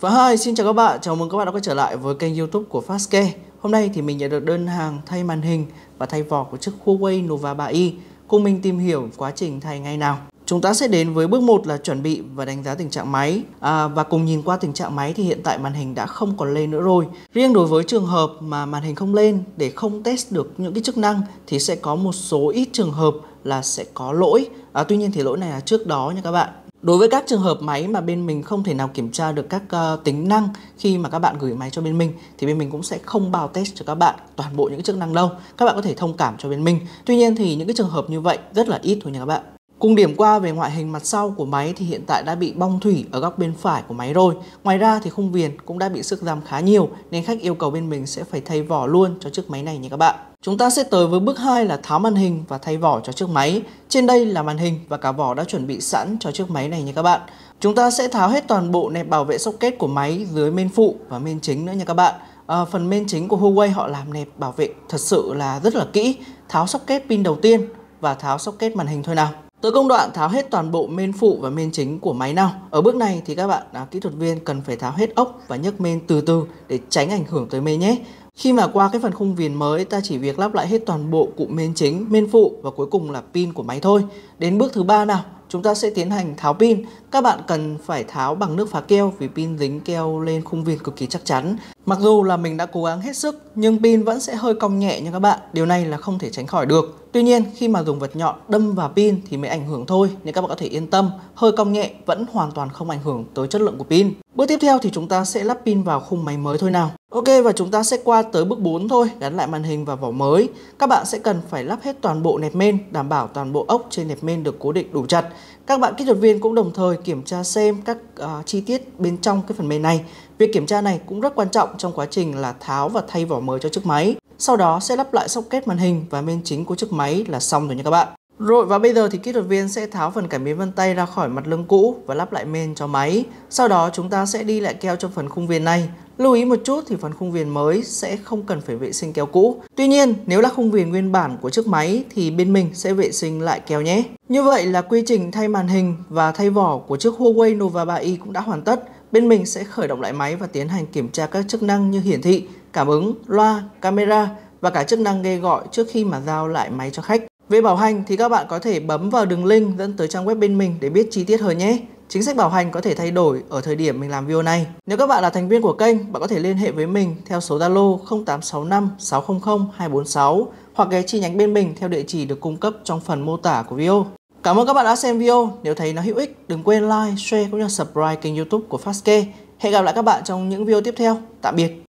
Và hi, xin chào các bạn, chào mừng các bạn đã quay trở lại với kênh youtube của Fastke Hôm nay thì mình nhận được đơn hàng thay màn hình và thay vỏ của chiếc Huawei Nova 3i Cùng mình tìm hiểu quá trình thay ngay nào Chúng ta sẽ đến với bước 1 là chuẩn bị và đánh giá tình trạng máy à, Và cùng nhìn qua tình trạng máy thì hiện tại màn hình đã không còn lên nữa rồi Riêng đối với trường hợp mà màn hình không lên để không test được những cái chức năng Thì sẽ có một số ít trường hợp là sẽ có lỗi à, Tuy nhiên thì lỗi này là trước đó nha các bạn Đối với các trường hợp máy mà bên mình không thể nào kiểm tra được các uh, tính năng khi mà các bạn gửi máy cho bên mình thì bên mình cũng sẽ không bao test cho các bạn toàn bộ những chức năng đâu. Các bạn có thể thông cảm cho bên mình. Tuy nhiên thì những cái trường hợp như vậy rất là ít thôi nha các bạn. Cùng điểm qua về ngoại hình mặt sau của máy thì hiện tại đã bị bong thủy ở góc bên phải của máy rồi. Ngoài ra thì khung viền cũng đã bị sức giam khá nhiều nên khách yêu cầu bên mình sẽ phải thay vỏ luôn cho chiếc máy này nha các bạn. Chúng ta sẽ tới với bước 2 là tháo màn hình và thay vỏ cho chiếc máy. Trên đây là màn hình và cả vỏ đã chuẩn bị sẵn cho chiếc máy này nha các bạn. Chúng ta sẽ tháo hết toàn bộ nẹp bảo vệ socket của máy dưới main phụ và main chính nữa nha các bạn. À, phần main chính của Huawei họ làm nẹp bảo vệ thật sự là rất là kỹ. Tháo socket pin đầu tiên và tháo socket màn hình thôi nào. Tới công đoạn tháo hết toàn bộ main phụ và main chính của máy nào. Ở bước này thì các bạn à, kỹ thuật viên cần phải tháo hết ốc và nhấc main từ từ để tránh ảnh hưởng tới main nhé. Khi mà qua cái phần khung viền mới, ta chỉ việc lắp lại hết toàn bộ cụm mên chính, mên phụ và cuối cùng là pin của máy thôi. Đến bước thứ ba nào, chúng ta sẽ tiến hành tháo pin. Các bạn cần phải tháo bằng nước phá keo vì pin dính keo lên khung viền cực kỳ chắc chắn. Mặc dù là mình đã cố gắng hết sức nhưng pin vẫn sẽ hơi cong nhẹ nha các bạn. Điều này là không thể tránh khỏi được. Tuy nhiên khi mà dùng vật nhọn đâm vào pin thì mới ảnh hưởng thôi nên các bạn có thể yên tâm hơi cong nhẹ vẫn hoàn toàn không ảnh hưởng tới chất lượng của pin. Bước tiếp theo thì chúng ta sẽ lắp pin vào khung máy mới thôi nào. Ok và chúng ta sẽ qua tới bước 4 thôi, gắn lại màn hình và vỏ mới. Các bạn sẽ cần phải lắp hết toàn bộ nẹp men, đảm bảo toàn bộ ốc trên nẹp men được cố định đủ chặt. Các bạn kỹ thuật viên cũng đồng thời kiểm tra xem các uh, chi tiết bên trong cái phần mềm này. Việc kiểm tra này cũng rất quan trọng trong quá trình là tháo và thay vỏ mới cho chiếc máy. Sau đó sẽ lắp lại socket màn hình và main chính của chiếc máy là xong rồi nha các bạn. Rồi và bây giờ thì kỹ thuật viên sẽ tháo phần cảm biến vân tay ra khỏi mặt lưng cũ và lắp lại mên cho máy. Sau đó chúng ta sẽ đi lại keo cho phần khung viền này. Lưu ý một chút thì phần khung viền mới sẽ không cần phải vệ sinh keo cũ. Tuy nhiên nếu là khung viền nguyên bản của chiếc máy thì bên mình sẽ vệ sinh lại keo nhé. Như vậy là quy trình thay màn hình và thay vỏ của chiếc Huawei Nova 3i cũng đã hoàn tất. Bên mình sẽ khởi động lại máy và tiến hành kiểm tra các chức năng như hiển thị, cảm ứng, loa, camera và cả chức năng gây gọi trước khi mà giao lại máy cho khách. Về bảo hành thì các bạn có thể bấm vào đường link dẫn tới trang web bên mình để biết chi tiết hơn nhé. Chính sách bảo hành có thể thay đổi ở thời điểm mình làm video này. Nếu các bạn là thành viên của kênh, bạn có thể liên hệ với mình theo số Zalo 0865 600 246 hoặc ghé chi nhánh bên mình theo địa chỉ được cung cấp trong phần mô tả của video. Cảm ơn các bạn đã xem video. Nếu thấy nó hữu ích, đừng quên like, share cũng như subscribe kênh youtube của Fastke. Hẹn gặp lại các bạn trong những video tiếp theo. Tạm biệt!